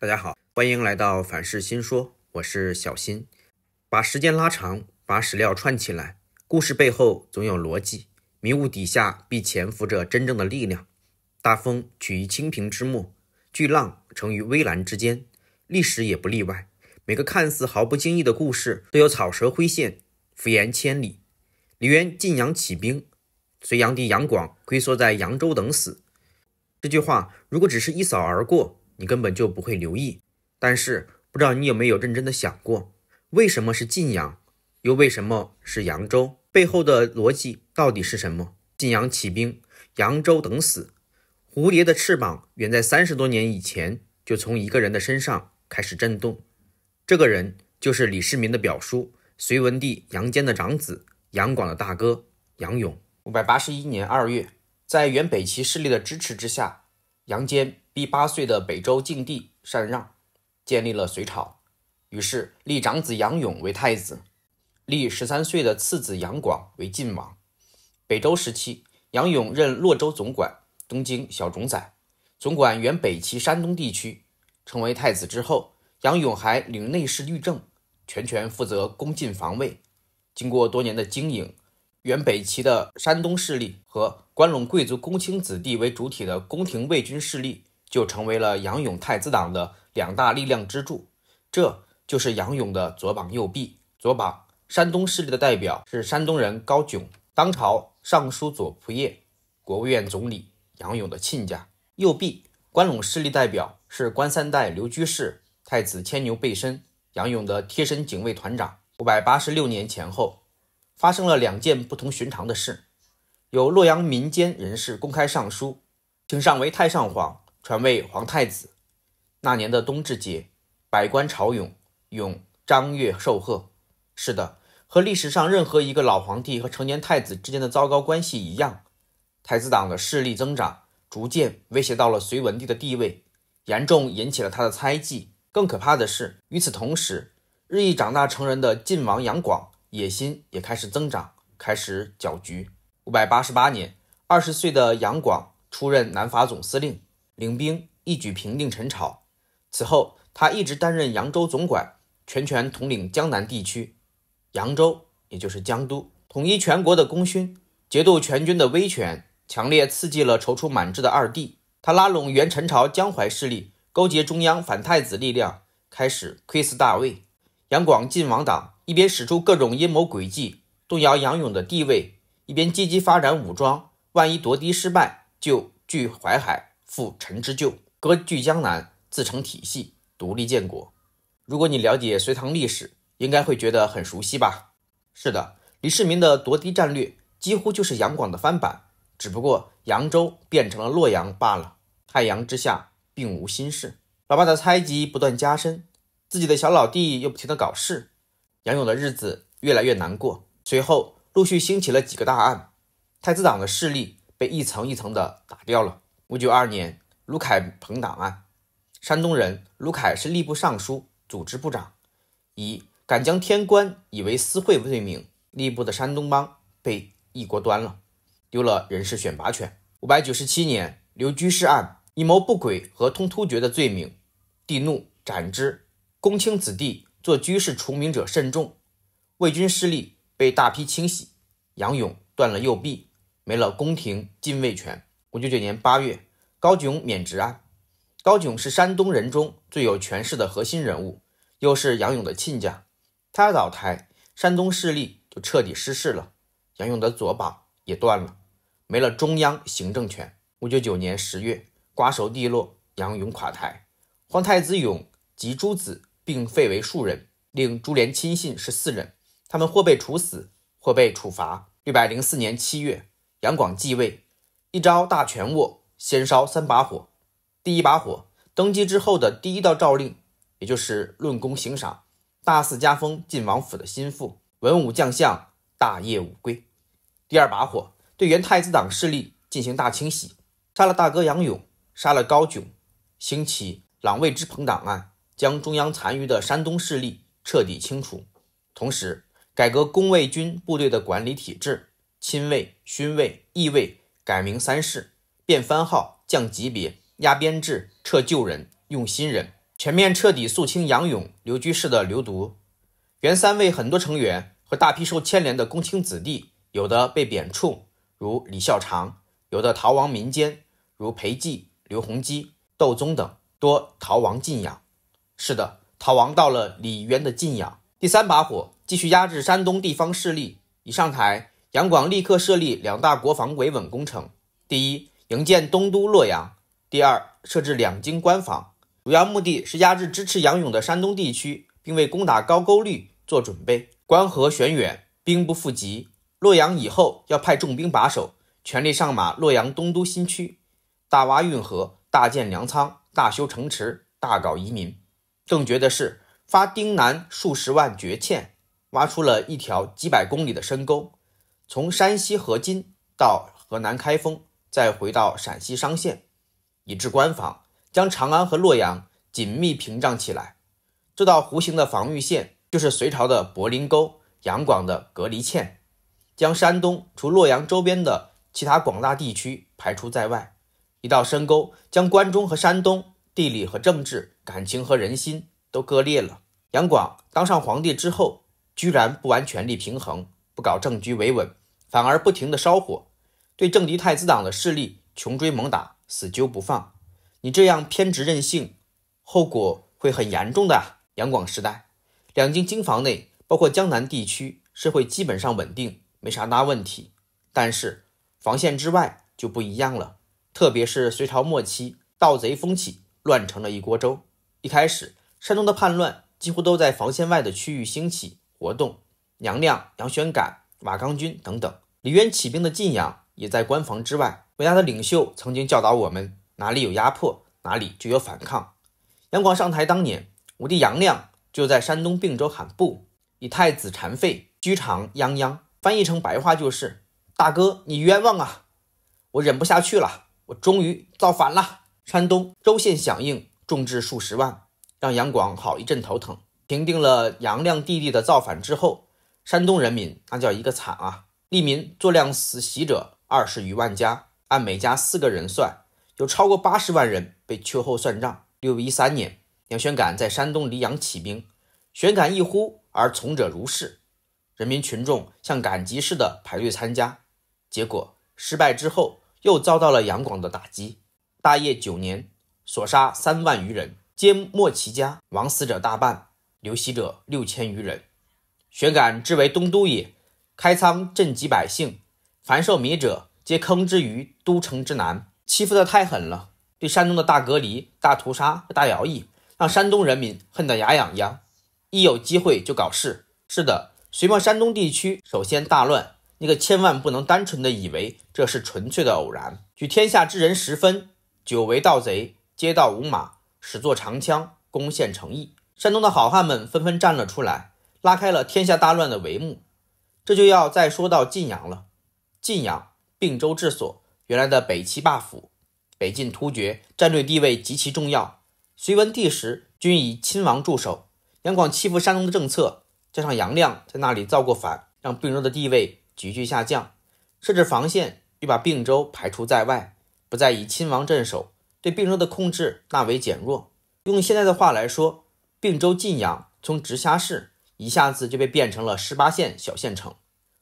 大家好，欢迎来到反噬新说，我是小新。把时间拉长，把史料串起来，故事背后总有逻辑，迷雾底下必潜伏着真正的力量。大风起于青萍之末，巨浪成于微澜之间，历史也不例外。每个看似毫不经意的故事，都有草蛇灰线，浮延千里。李渊晋阳起兵，隋炀帝杨广龟缩在扬州等死。这句话如果只是一扫而过。你根本就不会留意，但是不知道你有没有认真的想过，为什么是晋阳，又为什么是扬州背后的逻辑到底是什么？晋阳起兵，扬州等死。蝴蝶的翅膀远在三十多年以前就从一个人的身上开始震动，这个人就是李世民的表叔，隋文帝杨坚的长子杨广的大哥杨勇。五百八十一年二月，在原北齐势力的支持之下。杨坚逼八岁的北周静帝禅让，建立了隋朝，于是立长子杨勇为太子，立十三岁的次子杨广为晋王。北周时期，杨勇任洛州总管、东京小冢宰。总管原北齐山东地区，成为太子之后，杨勇还领内侍律政，全权负责宫禁防卫。经过多年的经营。原北齐的山东势力和关陇贵族公卿子弟为主体的宫廷卫军势力，就成为了杨勇太子党的两大力量支柱。这就是杨勇的左膀右臂。左膀，山东势力的代表是山东人高炯，当朝尚书左仆射、国务院总理，杨勇的亲家。右臂，关陇势力代表是关三代刘居士，太子牵牛备身，杨勇的贴身警卫团长。五百八十六年前后。发生了两件不同寻常的事：有洛阳民间人士公开上书，请上为太上皇传位皇太子。那年的冬至节，百官朝勇，勇张乐受贺。是的，和历史上任何一个老皇帝和成年太子之间的糟糕关系一样，太子党的势力增长，逐渐威胁到了隋文帝的地位，严重引起了他的猜忌。更可怕的是，与此同时，日益长大成人的晋王杨广。野心也开始增长，开始搅局。五百八十八年，二十岁的杨广出任南伐总司令，领兵一举平定陈朝。此后，他一直担任扬州总管，全权统领江南地区。扬州，也就是江都，统一全国的功勋，节度全军的威权，强烈刺激了踌躇满志的二弟。他拉拢原陈朝江淮势力，勾结中央反太子力量，开始窥伺大魏。杨广进王党。一边使出各种阴谋诡计动摇杨勇的地位，一边积极发展武装。万一夺嫡失败，就据淮海复陈之旧，割据江南，自成体系，独立建国。如果你了解隋唐历史，应该会觉得很熟悉吧？是的，李世民的夺嫡战略几乎就是杨广的翻版，只不过扬州变成了洛阳罢了。太阳之下，并无新事。老爸的猜忌不断加深，自己的小老弟又不停的搞事。杨勇的日子越来越难过。随后陆续兴起了几个大案，太子党的势力被一层一层的打掉了。五九二年，卢凯朋党案，山东人卢凯是吏部尚书、组织部长，一敢将天官以为私会罪名，吏部的山东帮被一锅端了，丢了人事选拔权。五百九十七年，刘居士案，以谋不轨和通突厥的罪名，帝怒斩之，公卿子弟。做居士除名者甚众，魏军势力被大批清洗，杨勇断了右臂，没了宫廷禁卫权。五九九年八月，高炯免职案，高炯是山东人中最有权势的核心人物，又是杨勇的亲家，他倒台，山东势力就彻底失势了，杨勇的左膀也断了，没了中央行政权。五九九年十月，瓜熟蒂落，杨勇垮台，皇太子勇及诸子并废为庶人。令朱连亲信是四人，他们或被处死，或被处罚。六百零四年七月，杨广继位，一朝大权握，先烧三把火。第一把火，登基之后的第一道诏令，也就是论功行赏，大肆加封晋王府的心腹、文武将相，大业无归。第二把火，对原太子党势力进行大清洗，杀了大哥杨勇，杀了高炯，兴起朗卫之朋党案，将中央残余的山东势力。彻底清除，同时改革宫卫军部队的管理体制，亲卫、勋卫、义卫改名三世，变番号、降级别、压编制、撤旧人、用新人，全面彻底肃清杨勇、刘居士的流毒。原三卫很多成员和大批受牵连的公卿子弟，有的被贬黜，如李孝长；有的逃亡民间，如裴寂、刘洪基、窦宗等，多逃亡晋养。是的。逃亡到了李渊的晋阳。第三把火，继续压制山东地方势力。一上台，杨广立刻设立两大国防维稳工程：第一，营建东都洛阳；第二，设置两京官防。主要目的是压制支持杨勇的山东地区，并为攻打高句丽做准备。关河悬远，兵不附集。洛阳以后要派重兵把守，全力上马洛阳东都新区，大挖运河，大建粮仓，大修城池，大搞移民。更绝的是，发丁南数十万掘堑，挖出了一条几百公里的深沟，从山西河津到河南开封，再回到陕西商县，以至关防，将长安和洛阳紧密屏障起来。这道弧形的防御线就是隋朝的柏林沟，杨广的隔离堑，将山东除洛阳周边的其他广大地区排除在外。一道深沟将关中和山东。地理和政治、感情和人心都割裂了。杨广当上皇帝之后，居然不玩权力平衡，不搞政局维稳，反而不停的烧火，对政敌太子党的势力穷追猛打，死揪不放。你这样偏执任性，后果会很严重的。杨广时代，两京京房内包括江南地区社会基本上稳定，没啥大问题。但是防线之外就不一样了，特别是隋朝末期，盗贼风起。乱成了一锅粥。一开始，山东的叛乱几乎都在防线外的区域兴起活动。杨亮、杨玄感、瓦岗军等等，李渊起兵的晋阳也在关防之外。伟大的领袖曾经教导我们：哪里有压迫，哪里就有反抗。杨广上台当年，武帝杨亮就在山东并州喊不，以太子禅废居长泱泱。翻译成白话就是：大哥，你冤枉啊！我忍不下去了，我终于造反了。山东州县响应，众植数十万，让杨广好一阵头疼。平定了杨亮弟弟的造反之后，山东人民那叫一个惨啊！利民坐量死袭者二十余万家，按每家四个人算，有超过八十万人被秋后算账。六一三年，杨玄感在山东黎阳起兵，玄感一呼而从者如是，人民群众像赶集似的排队参加。结果失败之后，又遭到了杨广的打击。大业九年，所杀三万余人，歼没其家，亡死者大半，流徙者六千余人。玄感之为东都也，开仓赈济百姓，凡受米者，皆坑之于都城之南。欺负的太狠了，对山东的大隔离、大屠杀、大徭役，让山东人民恨得牙痒痒。一有机会就搞事。是的，隋末山东地区首先大乱，你可千万不能单纯的以为这是纯粹的偶然。举天下之人十分。久为盗贼，街道无马，始作长枪，攻陷城邑。山东的好汉们纷纷站了出来，拉开了天下大乱的帷幕。这就要再说到晋阳了。晋阳，并州治所，原来的北齐霸府，北晋突厥战略地位极其重要。隋文帝时，均以亲王驻守。杨广欺负山东的政策，加上杨亮在那里造过反，让并州的地位急剧下降。设置防线，又把并州排除在外。不再以亲王镇守，对并州的控制大为减弱。用现在的话来说，并州晋阳从直辖市一下子就被变成了十八线小县城，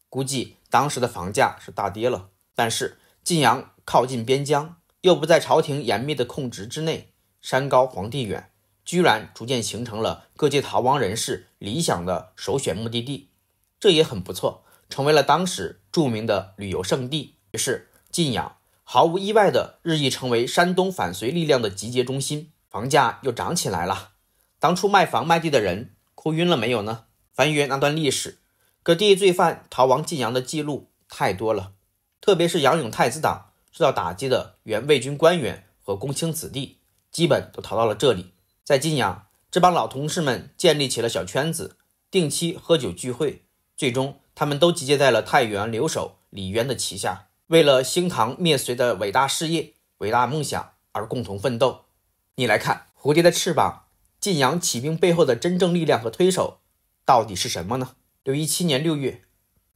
估计当时的房价是大跌了。但是晋阳靠近边疆，又不在朝廷严密的控制之内，山高皇帝远，居然逐渐形成了各界逃亡人士理想的首选目的地，这也很不错，成为了当时著名的旅游胜地。于是晋阳。毫无意外的，日益成为山东反隋力量的集结中心。房价又涨起来了，当初卖房卖地的人哭晕了没有呢？翻阅那段历史，各地罪犯逃亡晋阳的记录太多了，特别是杨勇太子党受到打击的原魏军官员和公卿子弟，基本都逃到了这里。在晋阳，这帮老同事们建立起了小圈子，定期喝酒聚会，最终他们都集结在了太原留守李渊的旗下。为了兴唐灭隋的伟大事业、伟大梦想而共同奋斗。你来看蝴蝶的翅膀，晋阳起兵背后的真正力量和推手到底是什么呢？六一七年六月，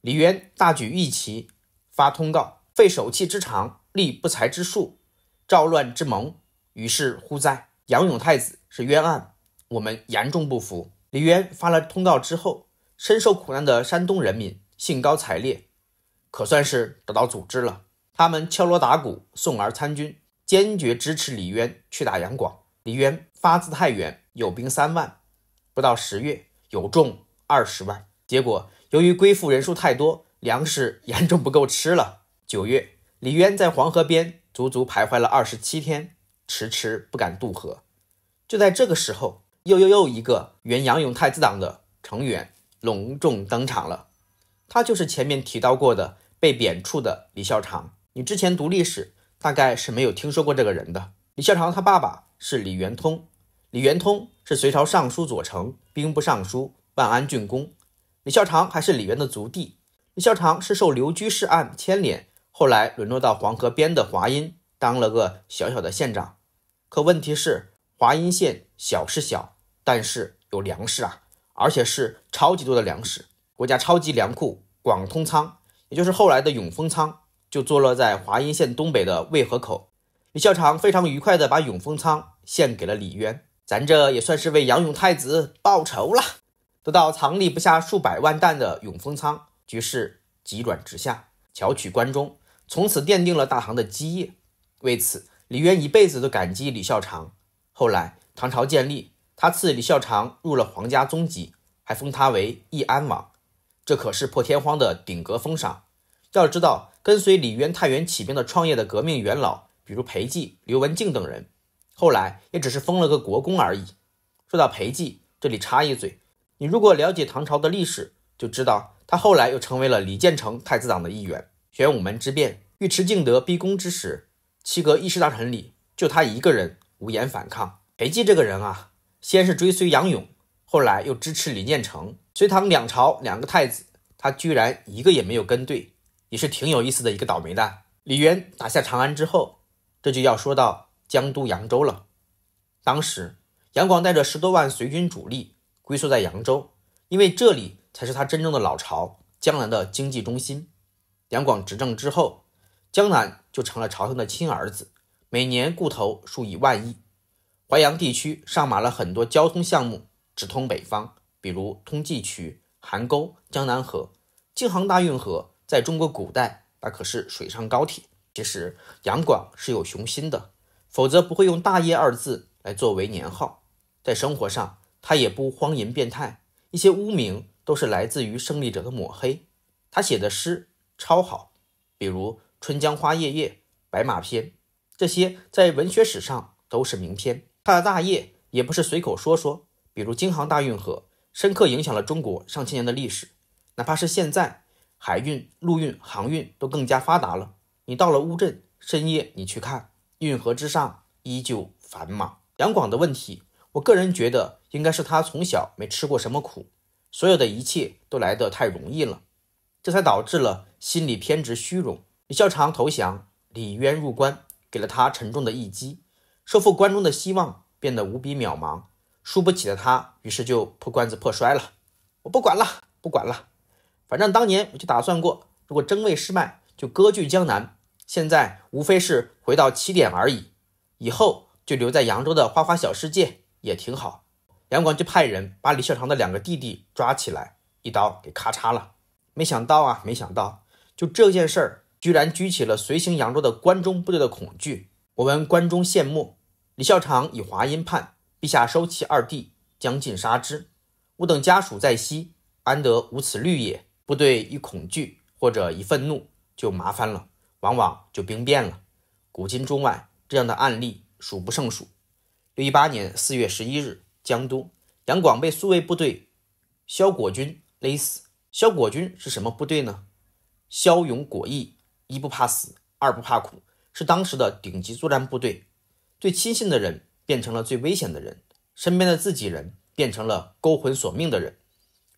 李渊大举御旗，发通告，废守气之长，立不才之术，召乱之盟。于是乎哉，杨勇太子是冤案，我们严重不服。李渊发了通告之后，深受苦难的山东人民兴高采烈。可算是得到组织了。他们敲锣打鼓送儿参军，坚决支持李渊去打杨广。李渊发自太原，有兵三万；不到十月，有众二十万。结果由于归附人数太多，粮食严重不够吃了。九月，李渊在黄河边足足徘徊了二十七天，迟迟不敢渡河。就在这个时候，又又又一个原杨勇太子党的成员隆重登场了。他就是前面提到过的。被贬黜的李孝长，你之前读历史大概是没有听说过这个人的。李孝长他爸爸是李元通，李元通是隋朝尚书左丞、兵部尚书、万安郡公。李孝长还是李渊的族弟。李孝长是受刘居士案牵连，后来沦落到黄河边的华阴当了个小小的县长。可问题是，华阴县小是小，但是有粮食啊，而且是超级多的粮食，国家超级粮库广通仓。也就是后来的永丰仓就坐落在华阴县东北的渭河口，李孝常非常愉快地把永丰仓献给了李渊，咱这也算是为杨勇太子报仇了。得到藏匿不下数百万担的永丰仓，局势急转直下，巧取关中，从此奠定了大唐的基业。为此，李渊一辈子都感激李孝常。后来唐朝建立，他赐李孝常入了皇家宗籍，还封他为义安王。这可是破天荒的顶格封赏。要知道，跟随李渊太原起兵的创业的革命元老，比如裴寂、刘文静等人，后来也只是封了个国公而已。说到裴寂，这里插一嘴：你如果了解唐朝的历史，就知道他后来又成为了李建成太子党的一员。玄武门之变，尉迟敬德逼宫之时，七阁一事大臣里，就他一个人无言反抗。裴寂这个人啊，先是追随杨勇，后来又支持李建成。隋唐两朝两个太子，他居然一个也没有跟对，也是挺有意思的一个倒霉蛋。李渊打下长安之后，这就要说到江都扬州了。当时杨广带着十多万隋军主力归宿在扬州，因为这里才是他真正的老巢，江南的经济中心。杨广执政之后，江南就成了朝廷的亲儿子，每年固投数以万亿。淮扬地区上马了很多交通项目，直通北方。比如通济渠、邗沟、江南河、京杭大运河，在中国古代那可是水上高铁。其实杨广是有雄心的，否则不会用“大业”二字来作为年号。在生活上，他也不荒淫变态，一些污名都是来自于胜利者的抹黑。他写的诗超好，比如《春江花月夜》《白马篇》，这些在文学史上都是名篇。他的大业也不是随口说说，比如京杭大运河。深刻影响了中国上千年的历史，哪怕是现在，海运、陆运、航运都更加发达了。你到了乌镇深夜，你去看运河之上，依旧繁忙。杨广的问题，我个人觉得应该是他从小没吃过什么苦，所有的一切都来得太容易了，这才导致了心理偏执、虚荣。李孝常投降，李渊入关，给了他沉重的一击，收复关中的希望变得无比渺茫。输不起的他，于是就破罐子破摔了。我不管了，不管了，反正当年我就打算过，如果争位失败，就割据江南。现在无非是回到起点而已，以后就留在扬州的花花小世界也挺好。杨广就派人把李孝长的两个弟弟抓起来，一刀给咔嚓了。没想到啊，没想到，就这件事儿，居然激起了随行扬州的关中部队的恐惧。我们关中羡慕李孝长以华阴叛。陛下收其二弟，将尽杀之。吾等家属在西，安得无此虑也？部队一恐惧或者一愤怒，就麻烦了，往往就兵变了。古今中外，这样的案例数不胜数。六一八年四月十一日，江都，杨广被宿卫部队萧果军勒死。萧果军是什么部队呢？骁勇果毅，一不怕死，二不怕苦，是当时的顶级作战部队，最亲信的人。变成了最危险的人，身边的自己人变成了勾魂索命的人。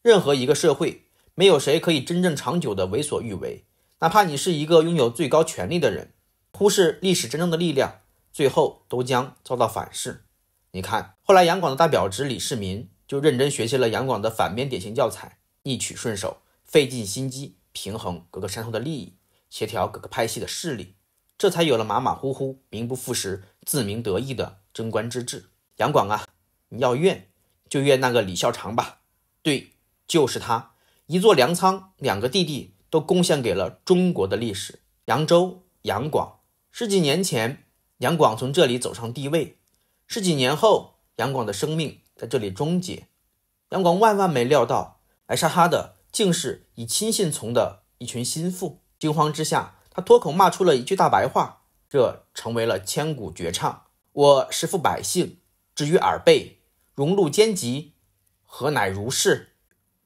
任何一个社会，没有谁可以真正长久的为所欲为，哪怕你是一个拥有最高权力的人，忽视历史真正的力量，最后都将遭到反噬。你看，后来杨广的大表侄李世民就认真学习了杨广的反面典型教材，逆取顺守，费尽心机平衡各个山头的利益，协调各个派系的势力，这才有了马马虎虎、名不副实、自鸣得意的。贞观之治，杨广啊，你要怨就怨那个李孝长吧。对，就是他，一座粮仓，两个弟弟都贡献给了中国的历史。扬州，杨广，十几年前，杨广从这里走上帝位，十几年后，杨广的生命在这里终结。杨广万万没料到，来杀他的竟是以亲信从的一群心腹。惊慌之下，他脱口骂出了一句大白话，这成为了千古绝唱。我实负百姓，至于耳背，荣禄兼及，何乃如是？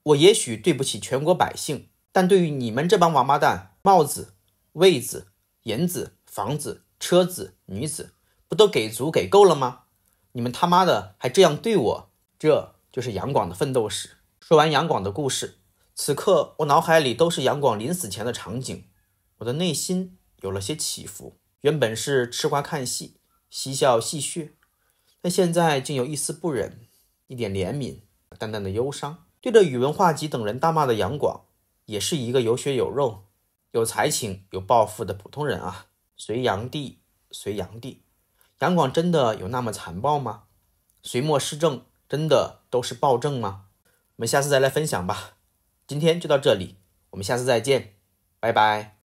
我也许对不起全国百姓，但对于你们这帮王八蛋，帽子、位子、银子、房子、车子、女子，不都给足给够了吗？你们他妈的还这样对我，这就是杨广的奋斗史。说完杨广的故事，此刻我脑海里都是杨广临死前的场景，我的内心有了些起伏。原本是吃瓜看戏。嬉笑戏谑，但现在竟有一丝不忍，一点怜悯，淡淡的忧伤。对着宇文化及等人大骂的杨广，也是一个有血有肉、有才情、有抱负的普通人啊。隋炀帝，隋炀帝，杨广真的有那么残暴吗？隋末施政真的都是暴政吗？我们下次再来分享吧。今天就到这里，我们下次再见，拜拜。